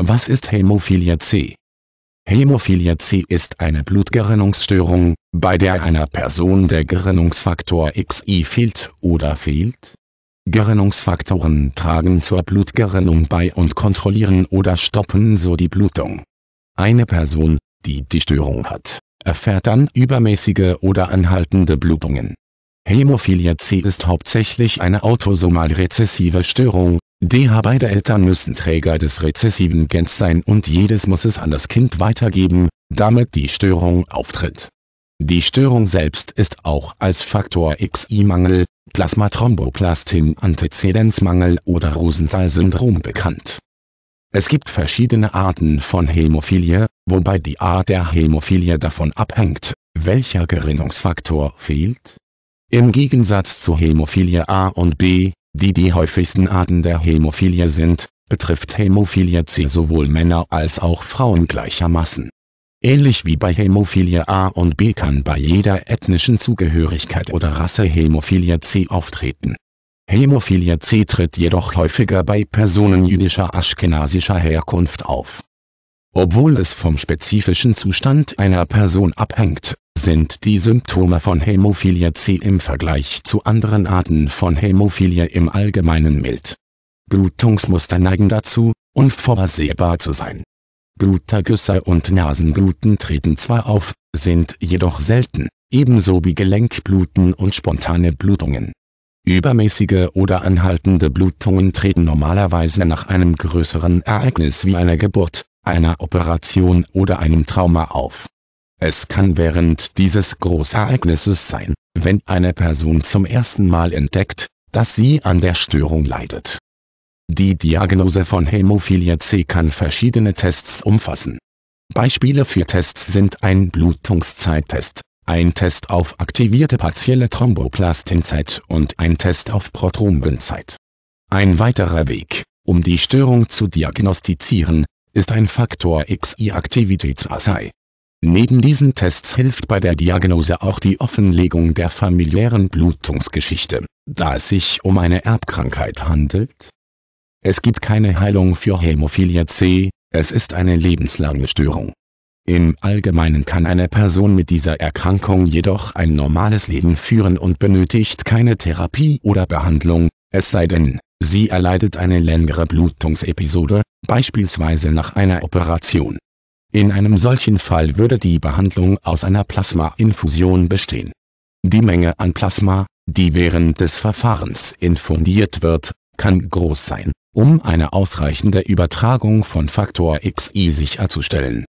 Was ist Hämophilie C? Hämophilie C ist eine Blutgerinnungsstörung, bei der einer Person der Gerinnungsfaktor XI fehlt oder fehlt. Gerinnungsfaktoren tragen zur Blutgerinnung bei und kontrollieren oder stoppen so die Blutung. Eine Person, die die Störung hat, erfährt dann übermäßige oder anhaltende Blutungen Hämophilie C ist hauptsächlich eine autosomal rezessive Störung, DH beide Eltern müssen Träger des rezessiven Gens sein und jedes muss es an das Kind weitergeben, damit die Störung auftritt. Die Störung selbst ist auch als Faktor XI-Mangel, Plasmathromboplastin-Antezedenzmangel oder Rosenthal-Syndrom bekannt. Es gibt verschiedene Arten von Hämophilie, wobei die Art der Hämophilie davon abhängt, welcher Gerinnungsfaktor fehlt im Gegensatz zu Hämophilie A und B, die die häufigsten Arten der Hämophilie sind, betrifft Hämophilie C sowohl Männer als auch Frauen gleichermaßen. Ähnlich wie bei Hämophilie A und B kann bei jeder ethnischen Zugehörigkeit oder Rasse Hämophilie C auftreten. Hämophilie C tritt jedoch häufiger bei Personen jüdischer aschkenasischer Herkunft auf. Obwohl es vom spezifischen Zustand einer Person abhängt, sind die Symptome von Hämophilie C im Vergleich zu anderen Arten von Hämophilie im Allgemeinen mild. Blutungsmuster neigen dazu, unvorhersehbar zu sein. Blutergüsse und Nasenbluten treten zwar auf, sind jedoch selten, ebenso wie Gelenkbluten und spontane Blutungen. Übermäßige oder anhaltende Blutungen treten normalerweise nach einem größeren Ereignis wie einer Geburt, einer Operation oder einem Trauma auf es kann während dieses Großereignisses sein, wenn eine Person zum ersten Mal entdeckt, dass sie an der Störung leidet. Die Diagnose von Hämophilie C kann verschiedene Tests umfassen. Beispiele für Tests sind ein Blutungszeittest, ein Test auf aktivierte partielle Thromboplastinzeit und ein Test auf Prothrombenzeit. Ein weiterer Weg, um die Störung zu diagnostizieren, ist ein Faktor XI-Aktivitätsassay. Neben diesen Tests hilft bei der Diagnose auch die Offenlegung der familiären Blutungsgeschichte, da es sich um eine Erbkrankheit handelt. Es gibt keine Heilung für Hämophilie C, es ist eine lebenslange Störung. Im Allgemeinen kann eine Person mit dieser Erkrankung jedoch ein normales Leben führen und benötigt keine Therapie oder Behandlung, es sei denn, sie erleidet eine längere Blutungsepisode, beispielsweise nach einer Operation in einem solchen Fall würde die Behandlung aus einer Plasmainfusion bestehen. Die Menge an Plasma, die während des Verfahrens infundiert wird, kann groß sein, um eine ausreichende Übertragung von Faktor XI sicherzustellen.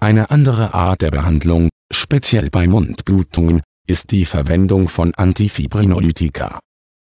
Eine andere Art der Behandlung, speziell bei Mundblutungen, ist die Verwendung von Antifibrinolytika